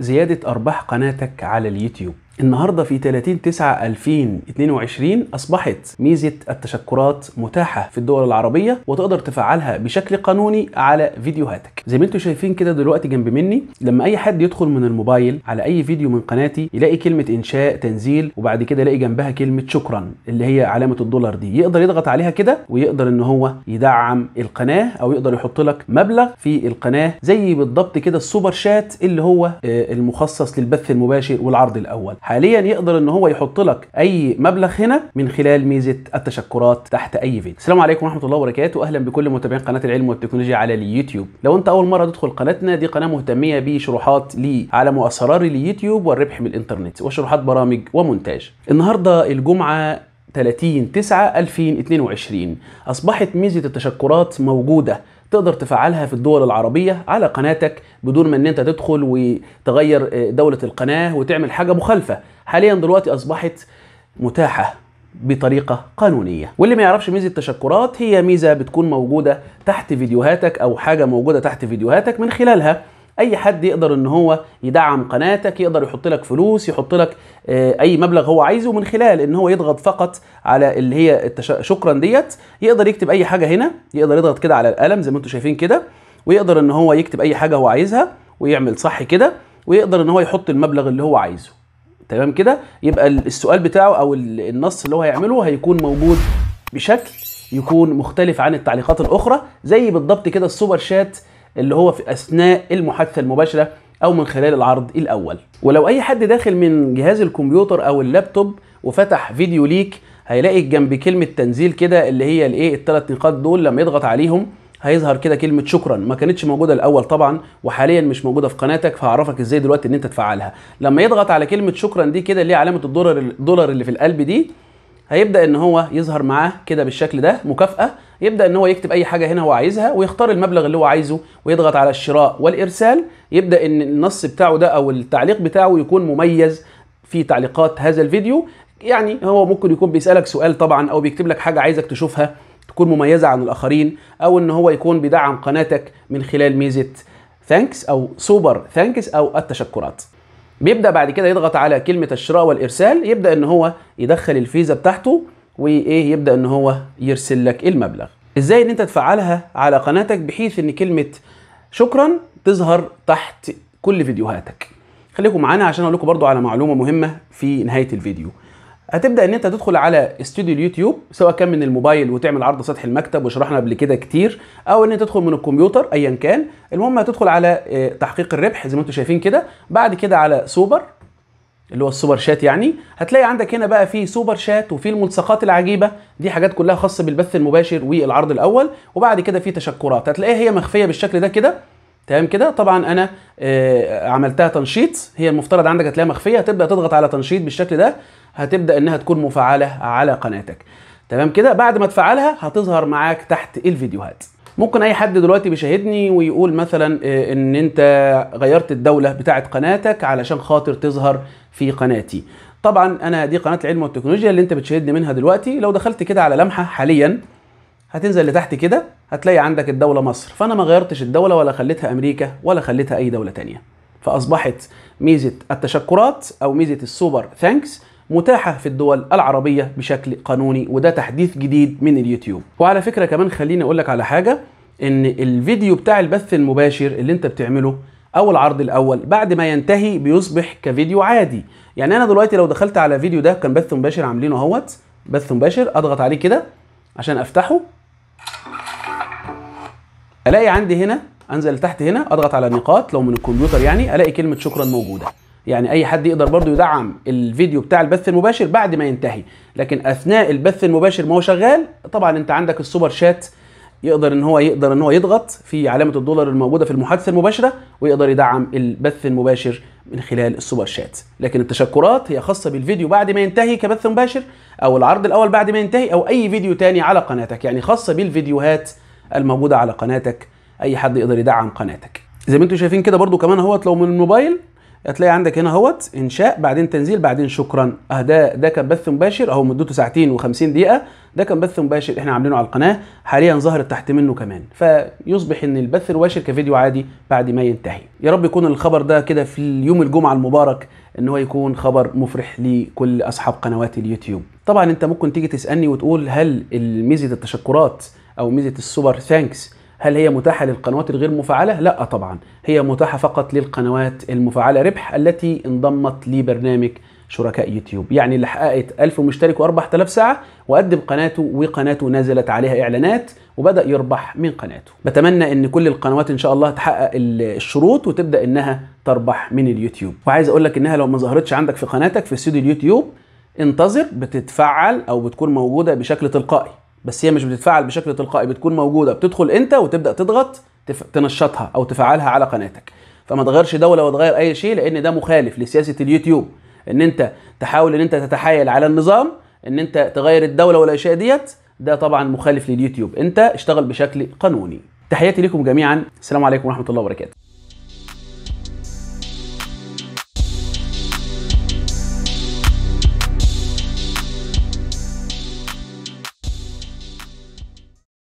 زيادة أرباح قناتك على اليوتيوب النهارده في 30 9 2022 اصبحت ميزه التشكرات متاحه في الدول العربيه وتقدر تفعلها بشكل قانوني على فيديوهاتك زي ما انتم شايفين كده دلوقتي جنب مني لما اي حد يدخل من الموبايل على اي فيديو من قناتي يلاقي كلمه انشاء تنزيل وبعد كده يلاقي جنبها كلمه شكرا اللي هي علامه الدولار دي يقدر يضغط عليها كده ويقدر ان هو يدعم القناه او يقدر يحط لك مبلغ في القناه زي بالضبط كده السوبر شات اللي هو آه، المخصص للبث المباشر والعرض الاول حاليا يقدر ان هو يحط لك اي مبلغ هنا من خلال ميزه التشكرات تحت اي فيديو السلام عليكم ورحمه الله وبركاته اهلا بكل متابعين قناه العلم والتكنولوجيا على اليوتيوب لو انت اول مره تدخل قناتنا دي قناه مهتميه بشروحات لي على اسرار اليوتيوب والربح من الانترنت وشروحات برامج ومونتاج النهارده الجمعه 30 9 2022 اصبحت ميزه التشكرات موجوده تقدر تفعلها في الدول العربية على قناتك بدون ما ان انت تدخل وتغير آه، دولة القناة وتعمل حاجة مخالفة حاليا دلوقتي اصبحت متاحة بطريقه قانونيه واللي ما يعرفش ميزه التشكرات هي ميزه بتكون موجوده تحت فيديوهاتك او حاجه موجوده تحت فيديوهاتك من خلالها اي حد يقدر ان هو يدعم قناتك يقدر يحط لك فلوس يحط لك آه، اي مبلغ هو عايزه من خلال ان هو يضغط فقط على اللي هي التش... شكرا ديت يقدر يكتب اي حاجه هنا يقدر يضغط كده على القلم زي ما انتم شايفين كده ويقدر ان هو يكتب اي حاجه هو عايزها ويعمل صح كده ويقدر ان هو يحط المبلغ اللي هو عايزه تمام كده يبقى السؤال بتاعه او النص اللي هو هيعمله هيكون موجود بشكل يكون مختلف عن التعليقات الاخرى زي بالضبط كده السوبر شات اللي هو في اثناء المحادثه المباشره او من خلال العرض الاول ولو اي حد داخل من جهاز الكمبيوتر او اللابتوب وفتح فيديو ليك هيلاقي جنب كلمه تنزيل كده اللي هي الايه الثلاث نقاط دول لما يضغط عليهم هيظهر كده كلمه شكرا ما كانتش موجوده الاول طبعا وحاليا مش موجوده في قناتك فهعرفك ازاي دلوقتي ان انت تفعلها لما يضغط على كلمه شكرا دي كده اللي هي علامه الدولار الدولار اللي في القلب دي هيبدا ان هو يظهر معاه كده بالشكل ده مكافاه يبدا ان هو يكتب اي حاجه هنا هو عايزها ويختار المبلغ اللي هو عايزه ويضغط على الشراء والارسال يبدا ان النص بتاعه ده او التعليق بتاعه يكون مميز في تعليقات هذا الفيديو يعني هو ممكن يكون بيسالك سؤال طبعا او بيكتب لك حاجه عايزك تشوفها تكون مميزه عن الاخرين او ان هو يكون بيدعم قناتك من خلال ميزه ثانكس او سوبر ثانكس او التشكرات بيبدا بعد كده يضغط على كلمه الشراء والارسال يبدا ان هو يدخل الفيزا بتاعته وايه يبدا ان هو يرسل لك المبلغ ازاي ان انت تفعلها على قناتك بحيث ان كلمه شكرا تظهر تحت كل فيديوهاتك خليكم معانا عشان اقول لكم برضو على معلومه مهمه في نهايه الفيديو هتبدا ان انت تدخل على استوديو اليوتيوب سواء كان من الموبايل وتعمل عرض سطح المكتب وشرحنا قبل كده كتير او ان انت تدخل من الكمبيوتر ايا كان المهم هتدخل على آه، تحقيق الربح زي ما انتم شايفين كده بعد كده على سوبر اللي هو السوبر شات يعني هتلاقي عندك هنا بقى في سوبر شات وفي الملصقات العجيبه دي حاجات كلها خاصه بالبث المباشر والعرض الاول وبعد كده في تشكرات هتلاقيها هي مخفيه بالشكل ده كده تمام كده طبعا انا آه، عملتها تنشيط هي المفترض عندك هتلاقيها مخفيه هتبدا تضغط على تنشيط بالشكل ده هتبدا انها تكون مفعله على قناتك تمام كده بعد ما تفعلها هتظهر معاك تحت الفيديوهات ممكن اي حد دلوقتي بيشاهدني ويقول مثلا آه، ان انت غيرت الدوله بتاعه قناتك علشان خاطر تظهر في قناتي طبعا انا دي قناه العلم والتكنولوجيا اللي انت بتشاهدني منها دلوقتي لو دخلت كده على لمحه حاليا هتنزل لتحت كده هتلاقي عندك الدوله مصر فانا ما غيرتش الدوله ولا خليتها امريكا ولا خليتها اي دوله تانية فاصبحت ميزه التشكرات او ميزه السوبر ثانكس متاحه في الدول العربيه بشكل قانوني وده تحديث جديد من اليوتيوب وعلى فكره كمان خليني اقول لك على حاجه ان الفيديو بتاع البث المباشر اللي انت بتعمله او العرض الاول بعد ما ينتهي بيصبح كفيديو عادي يعني انا دلوقتي لو دخلت على فيديو ده كان بث مباشر عاملينه اهوت بث مباشر اضغط عليه كده عشان افتحه الاقي عندي هنا انزل تحت هنا اضغط على نقاط لو من الكمبيوتر يعني الاقي كلمه شكرا موجوده يعني اي حد يقدر برضو يدعم الفيديو بتاع البث المباشر بعد ما ينتهي لكن اثناء البث المباشر ما هو شغال طبعا انت عندك السوبر شات يقدر ان هو يقدر ان هو يضغط في علامه الدولار الموجوده في المحادثه المباشره ويقدر يدعم البث المباشر من خلال السوبر شات لكن التشكرات هي خاصه بالفيديو بعد ما ينتهي كبث مباشر او العرض الاول بعد ما ينتهي او اي فيديو تاني على قناتك يعني خاصه بالفيديوهات الموجوده على قناتك اي حد يقدر يدعم قناتك زي ما انتم شايفين كده برضو كمان اهوت لو من الموبايل هتلاقي عندك هنا اهوت انشاء بعدين تنزيل بعدين شكرا اه ده ده كان بث مباشر اهو مدته ساعتين و50 دقيقه ده كان بث مباشر احنا عاملينه على القناه حاليا ظهرت تحت منه كمان فيصبح ان البث المباشر كفيديو عادي بعد ما ينتهي يا رب يكون الخبر ده كده في يوم الجمعه المبارك ان هو يكون خبر مفرح لكل اصحاب قنوات اليوتيوب طبعا انت ممكن تيجي تسالني وتقول هل ميزه التشكرات او ميزه السوبر ثانكس هل هي متاحه للقنوات الغير مفعله لا طبعا هي متاحه فقط للقنوات المفعله ربح التي انضمت لبرنامج شركاء يوتيوب يعني اللي حققت 1000 مشترك و4000 ساعه وقدم قناته وقناته نزلت عليها اعلانات وبدا يربح من قناته بتمنى ان كل القنوات ان شاء الله تحقق الشروط وتبدا انها تربح من اليوتيوب وعايز اقول لك انها لو ما ظهرتش عندك في قناتك في استوديو اليوتيوب انتظر بتتفعل او بتكون موجوده بشكل تلقائي بس هي مش بتتفعل بشكل تلقائي بتكون موجوده بتدخل انت وتبدا تضغط تنشطها او تفعلها على قناتك فما تغيرش ده ولا تغير اي شيء لان ده مخالف لسياسه اليوتيوب ان انت تحاول ان انت تتحايل على النظام ان انت تغير الدوله والاشياء ديت ده طبعا مخالف لليوتيوب انت اشتغل بشكل قانوني تحياتي لكم جميعا السلام عليكم ورحمه الله وبركاته